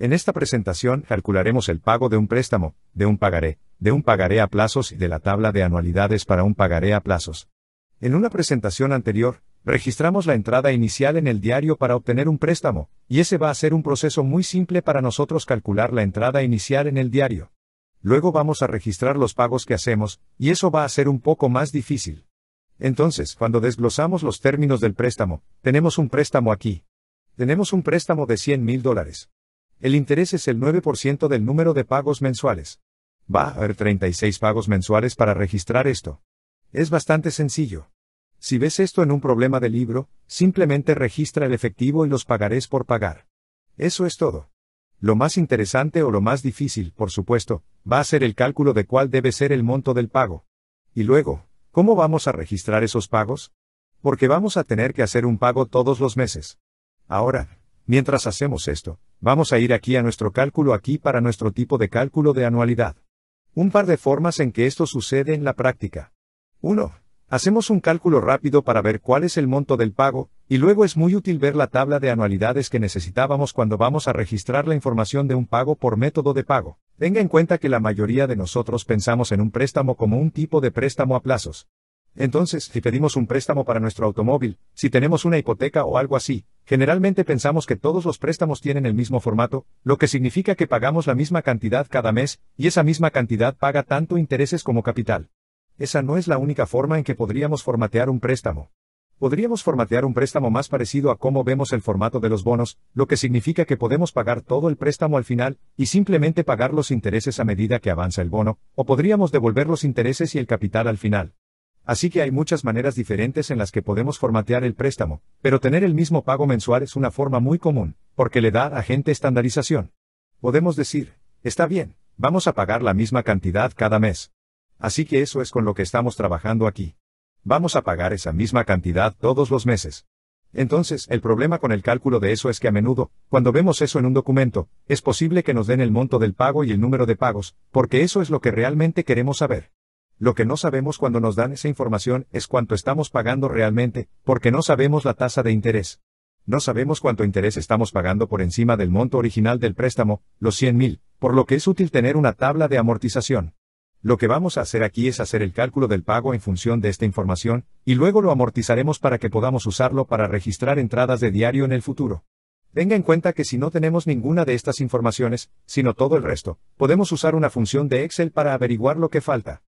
En esta presentación calcularemos el pago de un préstamo, de un pagaré, de un pagaré a plazos y de la tabla de anualidades para un pagaré a plazos. En una presentación anterior, registramos la entrada inicial en el diario para obtener un préstamo, y ese va a ser un proceso muy simple para nosotros calcular la entrada inicial en el diario. Luego vamos a registrar los pagos que hacemos, y eso va a ser un poco más difícil. Entonces, cuando desglosamos los términos del préstamo, tenemos un préstamo aquí. Tenemos un préstamo de 100 mil dólares. El interés es el 9% del número de pagos mensuales. Va a haber 36 pagos mensuales para registrar esto. Es bastante sencillo. Si ves esto en un problema de libro, simplemente registra el efectivo y los pagarés por pagar. Eso es todo. Lo más interesante o lo más difícil, por supuesto, va a ser el cálculo de cuál debe ser el monto del pago. Y luego, ¿cómo vamos a registrar esos pagos? Porque vamos a tener que hacer un pago todos los meses. Ahora, mientras hacemos esto, Vamos a ir aquí a nuestro cálculo aquí para nuestro tipo de cálculo de anualidad. Un par de formas en que esto sucede en la práctica. 1. Hacemos un cálculo rápido para ver cuál es el monto del pago, y luego es muy útil ver la tabla de anualidades que necesitábamos cuando vamos a registrar la información de un pago por método de pago. Tenga en cuenta que la mayoría de nosotros pensamos en un préstamo como un tipo de préstamo a plazos, entonces, si pedimos un préstamo para nuestro automóvil, si tenemos una hipoteca o algo así, generalmente pensamos que todos los préstamos tienen el mismo formato, lo que significa que pagamos la misma cantidad cada mes, y esa misma cantidad paga tanto intereses como capital. Esa no es la única forma en que podríamos formatear un préstamo. Podríamos formatear un préstamo más parecido a cómo vemos el formato de los bonos, lo que significa que podemos pagar todo el préstamo al final, y simplemente pagar los intereses a medida que avanza el bono, o podríamos devolver los intereses y el capital al final. Así que hay muchas maneras diferentes en las que podemos formatear el préstamo, pero tener el mismo pago mensual es una forma muy común, porque le da a gente estandarización. Podemos decir, está bien, vamos a pagar la misma cantidad cada mes. Así que eso es con lo que estamos trabajando aquí. Vamos a pagar esa misma cantidad todos los meses. Entonces, el problema con el cálculo de eso es que a menudo, cuando vemos eso en un documento, es posible que nos den el monto del pago y el número de pagos, porque eso es lo que realmente queremos saber. Lo que no sabemos cuando nos dan esa información es cuánto estamos pagando realmente, porque no sabemos la tasa de interés. No sabemos cuánto interés estamos pagando por encima del monto original del préstamo, los 100.000, por lo que es útil tener una tabla de amortización. Lo que vamos a hacer aquí es hacer el cálculo del pago en función de esta información, y luego lo amortizaremos para que podamos usarlo para registrar entradas de diario en el futuro. Tenga en cuenta que si no tenemos ninguna de estas informaciones, sino todo el resto, podemos usar una función de Excel para averiguar lo que falta.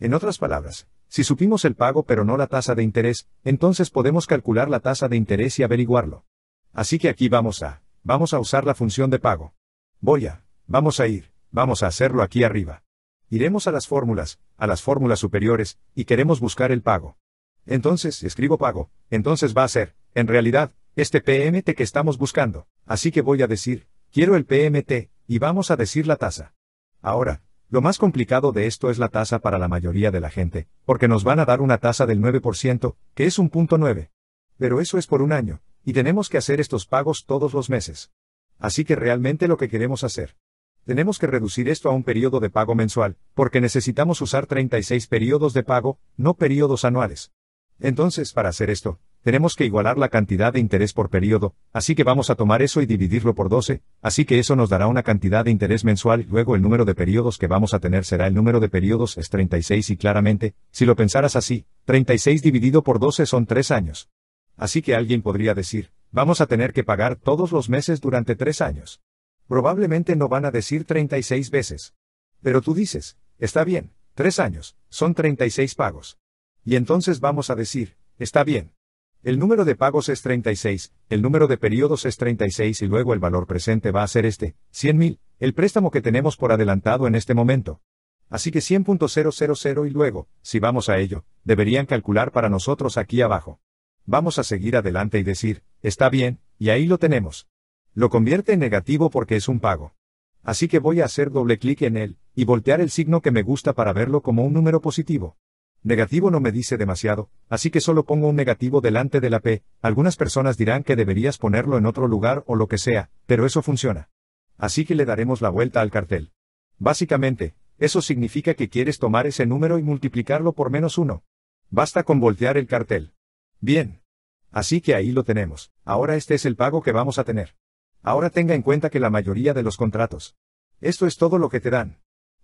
En otras palabras, si supimos el pago pero no la tasa de interés, entonces podemos calcular la tasa de interés y averiguarlo. Así que aquí vamos a, vamos a usar la función de pago. Voy a, vamos a ir, vamos a hacerlo aquí arriba. Iremos a las fórmulas, a las fórmulas superiores, y queremos buscar el pago. Entonces, escribo pago, entonces va a ser, en realidad, este PMT que estamos buscando. Así que voy a decir, quiero el PMT, y vamos a decir la tasa. Ahora, lo más complicado de esto es la tasa para la mayoría de la gente, porque nos van a dar una tasa del 9%, que es un punto Pero eso es por un año, y tenemos que hacer estos pagos todos los meses. Así que realmente lo que queremos hacer. Tenemos que reducir esto a un periodo de pago mensual, porque necesitamos usar 36 periodos de pago, no periodos anuales. Entonces, para hacer esto, tenemos que igualar la cantidad de interés por periodo, así que vamos a tomar eso y dividirlo por 12, así que eso nos dará una cantidad de interés mensual, luego el número de periodos que vamos a tener será el número de periodos es 36 y claramente, si lo pensaras así, 36 dividido por 12 son 3 años. Así que alguien podría decir, vamos a tener que pagar todos los meses durante 3 años. Probablemente no van a decir 36 veces. Pero tú dices, está bien, 3 años, son 36 pagos. Y entonces vamos a decir, está bien, el número de pagos es 36, el número de periodos es 36 y luego el valor presente va a ser este, 100.000, el préstamo que tenemos por adelantado en este momento. Así que 100.000 y luego, si vamos a ello, deberían calcular para nosotros aquí abajo. Vamos a seguir adelante y decir, está bien, y ahí lo tenemos. Lo convierte en negativo porque es un pago. Así que voy a hacer doble clic en él, y voltear el signo que me gusta para verlo como un número positivo. Negativo no me dice demasiado, así que solo pongo un negativo delante de la P, algunas personas dirán que deberías ponerlo en otro lugar o lo que sea, pero eso funciona. Así que le daremos la vuelta al cartel. Básicamente, eso significa que quieres tomar ese número y multiplicarlo por menos uno. Basta con voltear el cartel. Bien. Así que ahí lo tenemos, ahora este es el pago que vamos a tener. Ahora tenga en cuenta que la mayoría de los contratos. Esto es todo lo que te dan.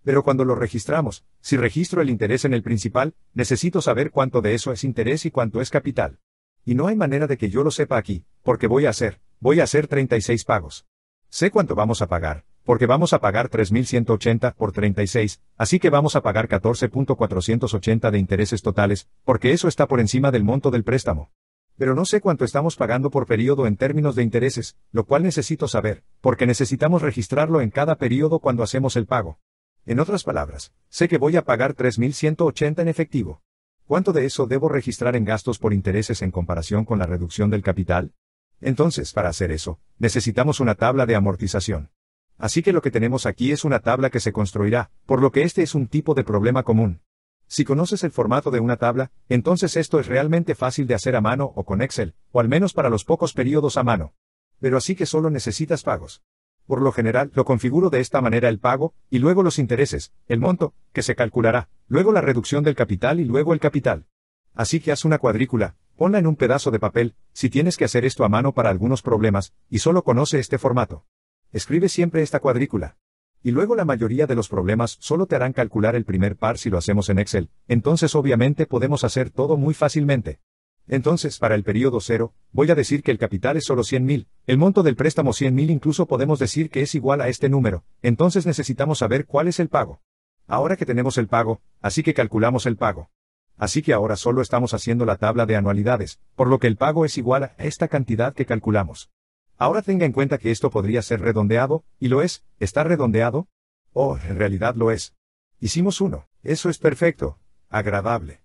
Pero cuando lo registramos, si registro el interés en el principal, necesito saber cuánto de eso es interés y cuánto es capital. Y no hay manera de que yo lo sepa aquí, porque voy a hacer, voy a hacer 36 pagos. Sé cuánto vamos a pagar, porque vamos a pagar 3.180 por 36, así que vamos a pagar 14.480 de intereses totales, porque eso está por encima del monto del préstamo. Pero no sé cuánto estamos pagando por periodo en términos de intereses, lo cual necesito saber, porque necesitamos registrarlo en cada periodo cuando hacemos el pago. En otras palabras, sé que voy a pagar 3.180 en efectivo. ¿Cuánto de eso debo registrar en gastos por intereses en comparación con la reducción del capital? Entonces, para hacer eso, necesitamos una tabla de amortización. Así que lo que tenemos aquí es una tabla que se construirá, por lo que este es un tipo de problema común. Si conoces el formato de una tabla, entonces esto es realmente fácil de hacer a mano o con Excel, o al menos para los pocos periodos a mano. Pero así que solo necesitas pagos. Por lo general, lo configuro de esta manera el pago, y luego los intereses, el monto, que se calculará, luego la reducción del capital y luego el capital. Así que haz una cuadrícula, ponla en un pedazo de papel, si tienes que hacer esto a mano para algunos problemas, y solo conoce este formato. Escribe siempre esta cuadrícula. Y luego la mayoría de los problemas solo te harán calcular el primer par si lo hacemos en Excel, entonces obviamente podemos hacer todo muy fácilmente. Entonces, para el periodo cero, voy a decir que el capital es solo 100.000, el monto del préstamo 100.000 incluso podemos decir que es igual a este número, entonces necesitamos saber cuál es el pago. Ahora que tenemos el pago, así que calculamos el pago. Así que ahora solo estamos haciendo la tabla de anualidades, por lo que el pago es igual a esta cantidad que calculamos. Ahora tenga en cuenta que esto podría ser redondeado, y lo es, ¿está redondeado? Oh, en realidad lo es. Hicimos uno, eso es perfecto, agradable.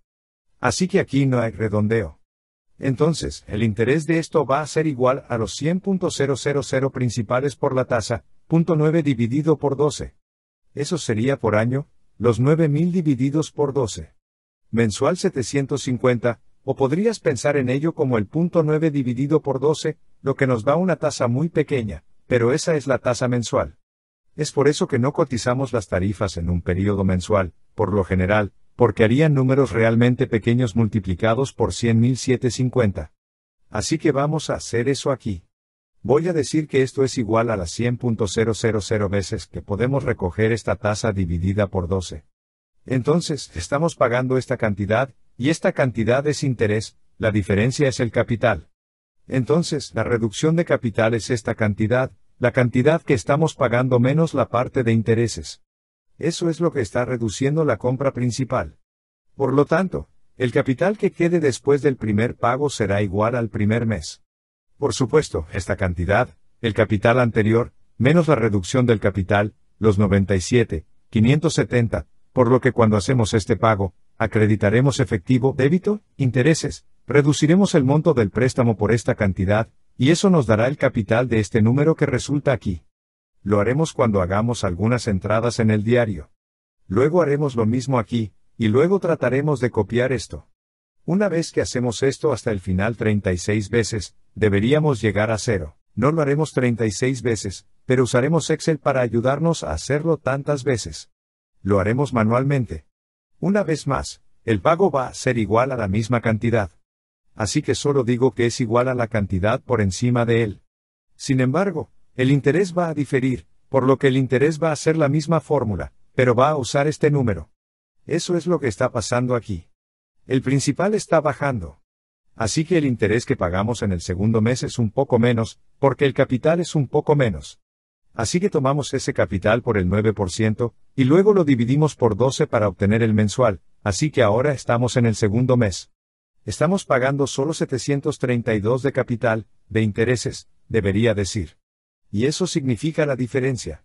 Así que aquí no hay redondeo entonces el interés de esto va a ser igual a los 100.000 principales por la tasa, punto 9 dividido por 12. Eso sería por año, los 9.000 divididos por 12. Mensual 750, o podrías pensar en ello como el punto 9 dividido por 12, lo que nos da una tasa muy pequeña, pero esa es la tasa mensual. Es por eso que no cotizamos las tarifas en un periodo mensual, por lo general, porque harían números realmente pequeños multiplicados por 100.750. Así que vamos a hacer eso aquí. Voy a decir que esto es igual a las 100.000 veces que podemos recoger esta tasa dividida por 12. Entonces, estamos pagando esta cantidad, y esta cantidad es interés, la diferencia es el capital. Entonces, la reducción de capital es esta cantidad, la cantidad que estamos pagando menos la parte de intereses. Eso es lo que está reduciendo la compra principal. Por lo tanto, el capital que quede después del primer pago será igual al primer mes. Por supuesto, esta cantidad, el capital anterior, menos la reducción del capital, los 97,570, por lo que cuando hacemos este pago, acreditaremos efectivo, débito, intereses, reduciremos el monto del préstamo por esta cantidad, y eso nos dará el capital de este número que resulta aquí. Lo haremos cuando hagamos algunas entradas en el diario. Luego haremos lo mismo aquí, y luego trataremos de copiar esto. Una vez que hacemos esto hasta el final 36 veces, deberíamos llegar a cero. No lo haremos 36 veces, pero usaremos Excel para ayudarnos a hacerlo tantas veces. Lo haremos manualmente. Una vez más, el pago va a ser igual a la misma cantidad. Así que solo digo que es igual a la cantidad por encima de él. Sin embargo, el interés va a diferir, por lo que el interés va a ser la misma fórmula, pero va a usar este número. Eso es lo que está pasando aquí. El principal está bajando. Así que el interés que pagamos en el segundo mes es un poco menos, porque el capital es un poco menos. Así que tomamos ese capital por el 9%, y luego lo dividimos por 12 para obtener el mensual, así que ahora estamos en el segundo mes. Estamos pagando solo 732 de capital, de intereses, debería decir y eso significa la diferencia.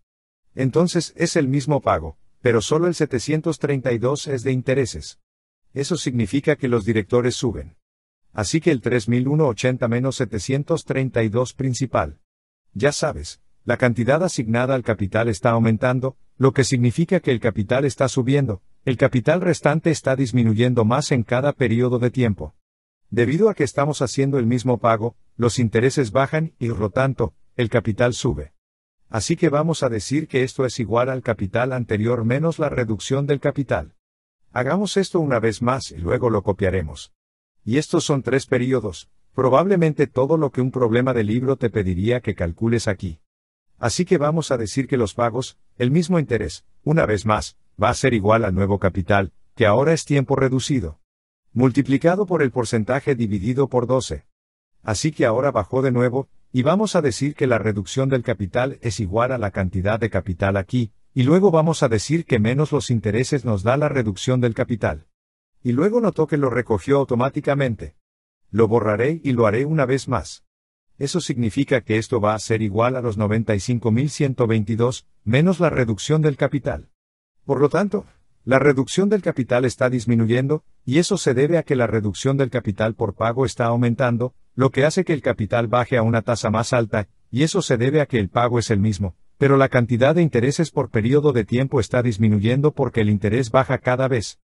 Entonces es el mismo pago, pero solo el 732 es de intereses. Eso significa que los directores suben. Así que el 3180 menos 732 principal. Ya sabes, la cantidad asignada al capital está aumentando, lo que significa que el capital está subiendo, el capital restante está disminuyendo más en cada periodo de tiempo. Debido a que estamos haciendo el mismo pago, los intereses bajan y, por lo tanto, el capital sube. Así que vamos a decir que esto es igual al capital anterior menos la reducción del capital. Hagamos esto una vez más y luego lo copiaremos. Y estos son tres periodos, probablemente todo lo que un problema de libro te pediría que calcules aquí. Así que vamos a decir que los pagos, el mismo interés, una vez más, va a ser igual al nuevo capital, que ahora es tiempo reducido. Multiplicado por el porcentaje dividido por 12. Así que ahora bajó de nuevo, y vamos a decir que la reducción del capital es igual a la cantidad de capital aquí, y luego vamos a decir que menos los intereses nos da la reducción del capital. Y luego notó que lo recogió automáticamente. Lo borraré y lo haré una vez más. Eso significa que esto va a ser igual a los 95.122, menos la reducción del capital. Por lo tanto, la reducción del capital está disminuyendo, y eso se debe a que la reducción del capital por pago está aumentando, lo que hace que el capital baje a una tasa más alta, y eso se debe a que el pago es el mismo, pero la cantidad de intereses por periodo de tiempo está disminuyendo porque el interés baja cada vez.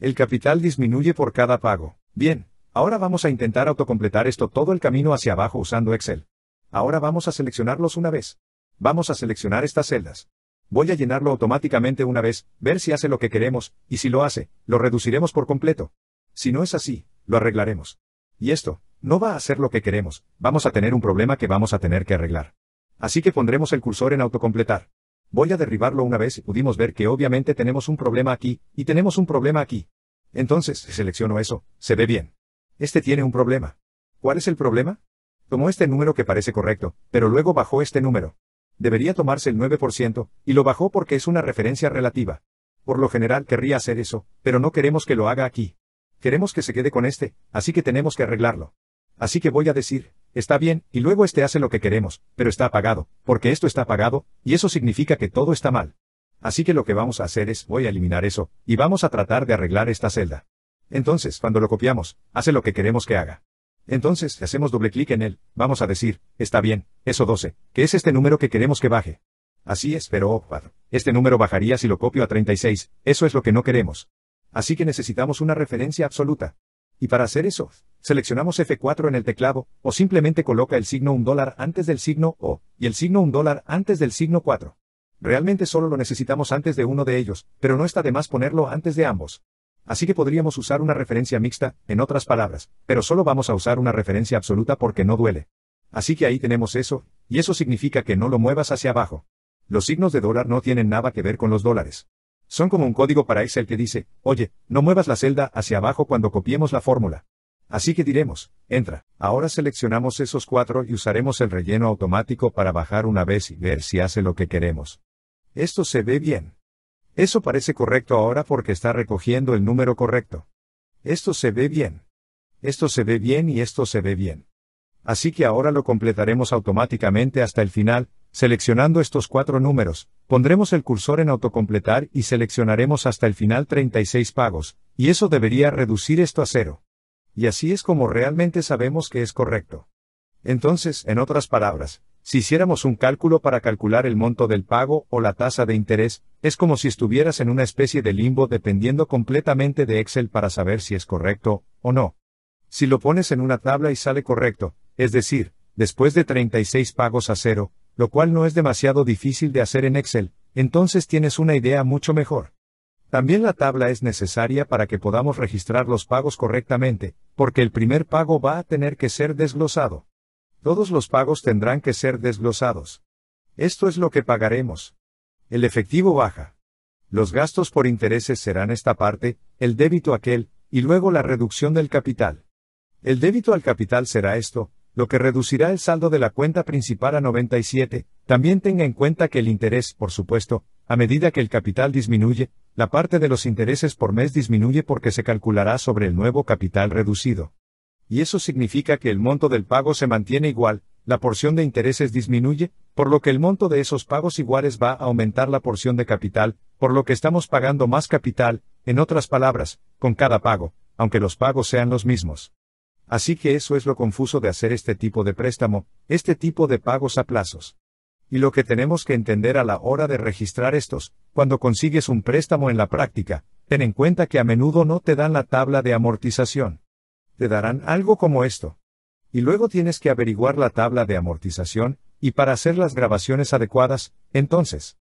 El capital disminuye por cada pago. Bien, ahora vamos a intentar autocompletar esto todo el camino hacia abajo usando Excel. Ahora vamos a seleccionarlos una vez. Vamos a seleccionar estas celdas. Voy a llenarlo automáticamente una vez, ver si hace lo que queremos, y si lo hace, lo reduciremos por completo. Si no es así, lo arreglaremos. Y esto, no va a hacer lo que queremos, vamos a tener un problema que vamos a tener que arreglar. Así que pondremos el cursor en autocompletar. Voy a derribarlo una vez y pudimos ver que obviamente tenemos un problema aquí, y tenemos un problema aquí. Entonces, selecciono eso, se ve bien. Este tiene un problema. ¿Cuál es el problema? Tomó este número que parece correcto, pero luego bajó este número. Debería tomarse el 9%, y lo bajó porque es una referencia relativa. Por lo general querría hacer eso, pero no queremos que lo haga aquí. Queremos que se quede con este, así que tenemos que arreglarlo. Así que voy a decir, está bien, y luego este hace lo que queremos, pero está apagado, porque esto está apagado, y eso significa que todo está mal. Así que lo que vamos a hacer es, voy a eliminar eso, y vamos a tratar de arreglar esta celda. Entonces, cuando lo copiamos, hace lo que queremos que haga. Entonces, hacemos doble clic en él, vamos a decir, está bien, eso 12, que es este número que queremos que baje. Así es, pero oh, este número bajaría si lo copio a 36, eso es lo que no queremos. Así que necesitamos una referencia absoluta. Y para hacer eso, seleccionamos F4 en el teclado, o simplemente coloca el signo un dólar antes del signo O, y el signo un dólar antes del signo 4. Realmente solo lo necesitamos antes de uno de ellos, pero no está de más ponerlo antes de ambos. Así que podríamos usar una referencia mixta, en otras palabras, pero solo vamos a usar una referencia absoluta porque no duele. Así que ahí tenemos eso, y eso significa que no lo muevas hacia abajo. Los signos de dólar no tienen nada que ver con los dólares. Son como un código para Excel que dice, oye, no muevas la celda hacia abajo cuando copiemos la fórmula. Así que diremos, entra. Ahora seleccionamos esos cuatro y usaremos el relleno automático para bajar una vez y ver si hace lo que queremos. Esto se ve bien. Eso parece correcto ahora porque está recogiendo el número correcto. Esto se ve bien. Esto se ve bien y esto se ve bien. Así que ahora lo completaremos automáticamente hasta el final, Seleccionando estos cuatro números, pondremos el cursor en autocompletar y seleccionaremos hasta el final 36 pagos, y eso debería reducir esto a cero. Y así es como realmente sabemos que es correcto. Entonces, en otras palabras, si hiciéramos un cálculo para calcular el monto del pago o la tasa de interés, es como si estuvieras en una especie de limbo dependiendo completamente de Excel para saber si es correcto o no. Si lo pones en una tabla y sale correcto, es decir, después de 36 pagos a cero, lo cual no es demasiado difícil de hacer en Excel, entonces tienes una idea mucho mejor. También la tabla es necesaria para que podamos registrar los pagos correctamente, porque el primer pago va a tener que ser desglosado. Todos los pagos tendrán que ser desglosados. Esto es lo que pagaremos. El efectivo baja. Los gastos por intereses serán esta parte, el débito aquel, y luego la reducción del capital. El débito al capital será esto, lo que reducirá el saldo de la cuenta principal a 97. También tenga en cuenta que el interés, por supuesto, a medida que el capital disminuye, la parte de los intereses por mes disminuye porque se calculará sobre el nuevo capital reducido. Y eso significa que el monto del pago se mantiene igual, la porción de intereses disminuye, por lo que el monto de esos pagos iguales va a aumentar la porción de capital, por lo que estamos pagando más capital, en otras palabras, con cada pago, aunque los pagos sean los mismos. Así que eso es lo confuso de hacer este tipo de préstamo, este tipo de pagos a plazos. Y lo que tenemos que entender a la hora de registrar estos, cuando consigues un préstamo en la práctica, ten en cuenta que a menudo no te dan la tabla de amortización. Te darán algo como esto. Y luego tienes que averiguar la tabla de amortización, y para hacer las grabaciones adecuadas, entonces,